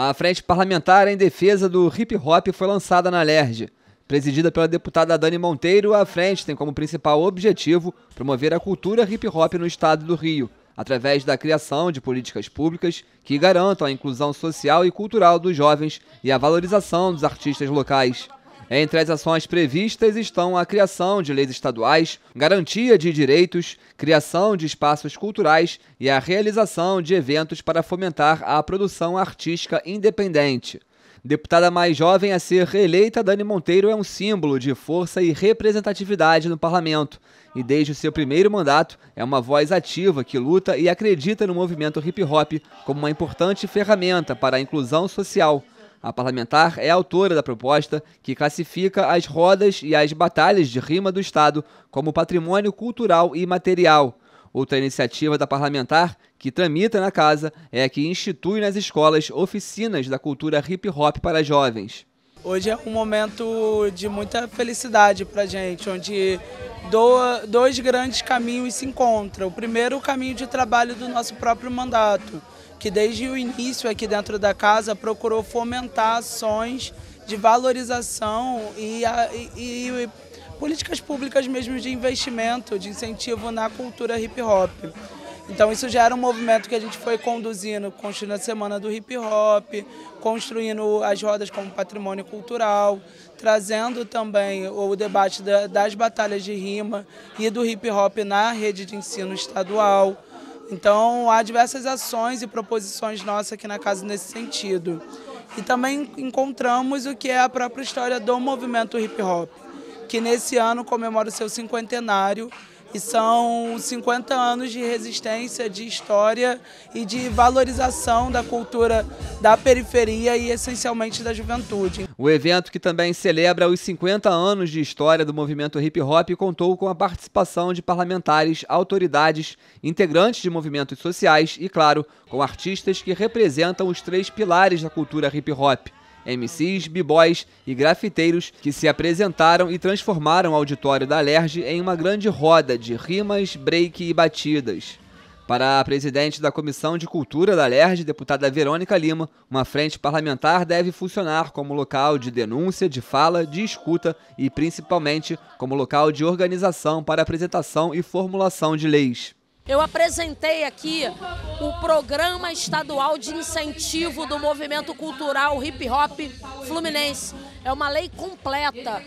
A Frente Parlamentar em Defesa do Hip Hop foi lançada na LERJ. Presidida pela deputada Dani Monteiro, a frente tem como principal objetivo promover a cultura hip hop no estado do Rio, através da criação de políticas públicas que garantam a inclusão social e cultural dos jovens e a valorização dos artistas locais. Entre as ações previstas estão a criação de leis estaduais, garantia de direitos, criação de espaços culturais e a realização de eventos para fomentar a produção artística independente. Deputada mais jovem a ser reeleita, Dani Monteiro é um símbolo de força e representatividade no parlamento. E desde o seu primeiro mandato, é uma voz ativa que luta e acredita no movimento hip hop como uma importante ferramenta para a inclusão social. A parlamentar é autora da proposta que classifica as rodas e as batalhas de rima do Estado como patrimônio cultural e material. Outra iniciativa da parlamentar que tramita na casa é a que institui nas escolas oficinas da cultura hip hop para jovens. Hoje é um momento de muita felicidade para gente, onde dois grandes caminhos se encontram. O primeiro, o caminho de trabalho do nosso próprio mandato, que desde o início aqui dentro da casa procurou fomentar ações de valorização e, e, e políticas públicas mesmo de investimento, de incentivo na cultura hip hop. Então isso já era um movimento que a gente foi conduzindo, construindo a Semana do Hip Hop, construindo as rodas como patrimônio cultural, trazendo também o debate das batalhas de rima e do hip hop na rede de ensino estadual. Então, há diversas ações e proposições nossas aqui na casa nesse sentido. E também encontramos o que é a própria história do movimento hip hop, que nesse ano comemora o seu cinquentenário e são 50 anos de resistência, de história e de valorização da cultura da periferia e essencialmente da juventude. O evento, que também celebra os 50 anos de história do movimento hip hop, contou com a participação de parlamentares, autoridades, integrantes de movimentos sociais e, claro, com artistas que representam os três pilares da cultura hip hop MCs, b-boys e grafiteiros que se apresentaram e transformaram o auditório da Alerj em uma grande roda de rimas, break e batidas. Para a presidente da Comissão de Cultura da Alerj, deputada Verônica Lima, uma frente parlamentar deve funcionar como local de denúncia, de fala, de escuta e, principalmente, como local de organização para apresentação e formulação de leis. Eu apresentei aqui o Programa Estadual de Incentivo do Movimento Cultural Hip Hop Fluminense. É uma lei completa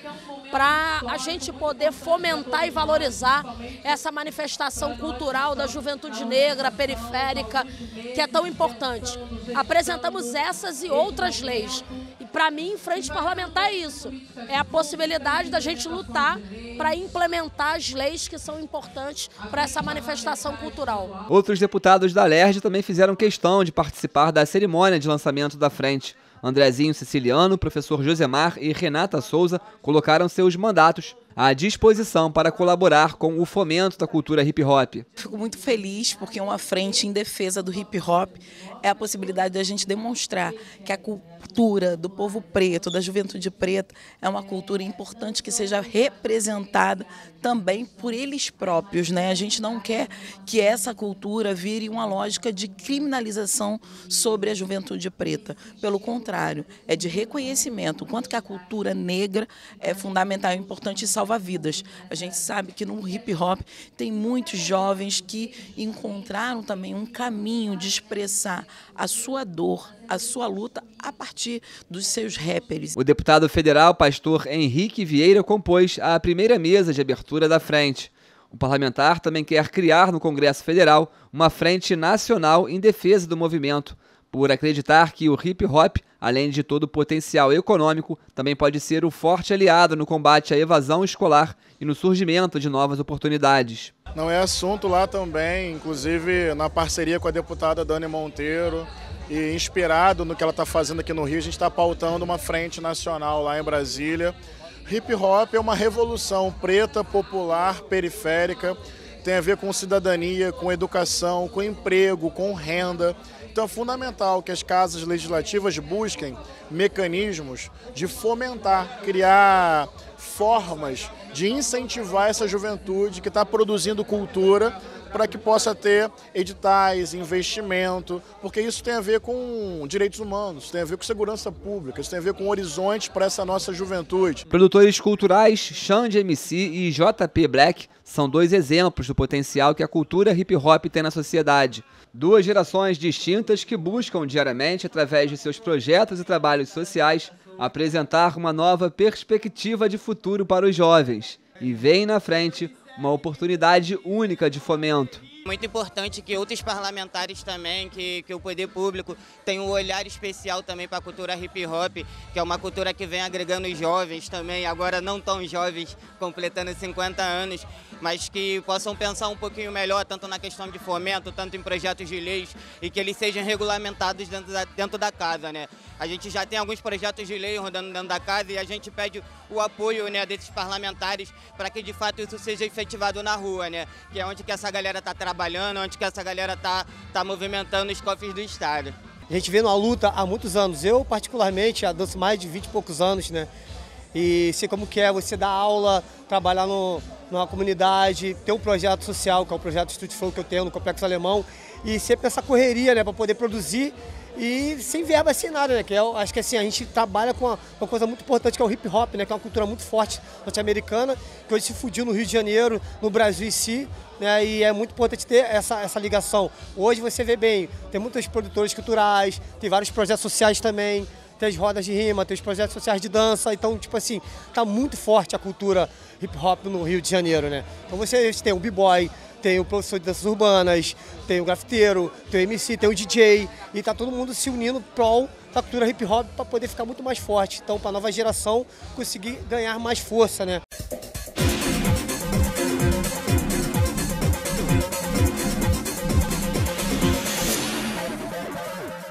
para a gente poder fomentar e valorizar essa manifestação cultural da juventude negra, periférica, que é tão importante. Apresentamos essas e outras leis. Para mim, frente parlamentar é isso. É a possibilidade da gente lutar para implementar as leis que são importantes para essa manifestação cultural. Outros deputados da LERJ também fizeram questão de participar da cerimônia de lançamento da frente. Andrezinho Siciliano, professor Josemar e Renata Souza colocaram seus mandatos à disposição para colaborar com o fomento da cultura hip hop. Fico muito feliz porque uma frente em defesa do hip hop é a possibilidade da gente demonstrar que a cultura cultura do povo preto, da juventude preta, é uma cultura importante que seja representada também por eles próprios. Né? A gente não quer que essa cultura vire uma lógica de criminalização sobre a juventude preta. Pelo contrário, é de reconhecimento. O quanto que a cultura negra é fundamental, é importante e salva vidas. A gente sabe que no hip hop tem muitos jovens que encontraram também um caminho de expressar a sua dor, a sua luta a partir dos seus rappers. O deputado federal pastor Henrique Vieira compôs a primeira mesa de abertura da frente. O parlamentar também quer criar no Congresso Federal uma frente nacional em defesa do movimento, por acreditar que o hip hop, além de todo o potencial econômico, também pode ser o forte aliado no combate à evasão escolar e no surgimento de novas oportunidades. Não é assunto lá também, inclusive na parceria com a deputada Dani Monteiro, e inspirado no que ela está fazendo aqui no Rio, a gente está pautando uma frente nacional lá em Brasília. Hip hop é uma revolução preta, popular, periférica, tem a ver com cidadania, com educação, com emprego, com renda. Então é fundamental que as casas legislativas busquem mecanismos de fomentar, criar formas de incentivar essa juventude que está produzindo cultura para que possa ter editais, investimento, porque isso tem a ver com direitos humanos, tem a ver com segurança pública, isso tem a ver com horizontes para essa nossa juventude. Produtores culturais Xande MC e JP Black são dois exemplos do potencial que a cultura hip hop tem na sociedade. Duas gerações distintas que buscam diariamente, através de seus projetos e trabalhos sociais, apresentar uma nova perspectiva de futuro para os jovens. E vem na frente uma oportunidade única de fomento. Muito importante que outros parlamentares também, que, que o poder público tenha um olhar especial também para a cultura hip hop, que é uma cultura que vem agregando os jovens também, agora não tão jovens, completando 50 anos, mas que possam pensar um pouquinho melhor, tanto na questão de fomento, tanto em projetos de leis, e que eles sejam regulamentados dentro da, dentro da casa, né? A gente já tem alguns projetos de lei rodando dentro da casa e a gente pede o apoio né, desses parlamentares para que de fato isso seja efetivado na rua, né? Que é onde que essa galera está trabalhando trabalhando, onde que essa galera tá, tá movimentando os cofres do Estado. A gente vê uma luta há muitos anos. Eu, particularmente, já danço mais de 20 e poucos anos, né? E sei como que é você dar aula, trabalhar no, numa comunidade, ter um projeto social, que é o projeto Street Flow que eu tenho no Complexo Alemão, e sempre essa correria, né, para poder produzir e sem verba, sem nada, né? Que eu é acho que assim, a gente trabalha com uma, uma, coisa muito importante que é o hip hop, né? Que é uma cultura muito forte norte-americana, que hoje se fudiu no Rio de Janeiro, no Brasil em si, né? E é muito importante ter essa, essa ligação. Hoje você vê bem, tem muitos produtores culturais, tem vários projetos sociais também, tem as rodas de rima, tem os projetos sociais de dança, então, tipo assim, tá muito forte a cultura hip hop no Rio de Janeiro, né? Então você tem o b-boy, tem o professor de danças urbanas, tem o grafiteiro, tem o MC, tem o DJ, e está todo mundo se unindo pro da cultura hip hop para poder ficar muito mais forte. Então, para a nova geração conseguir ganhar mais força, né?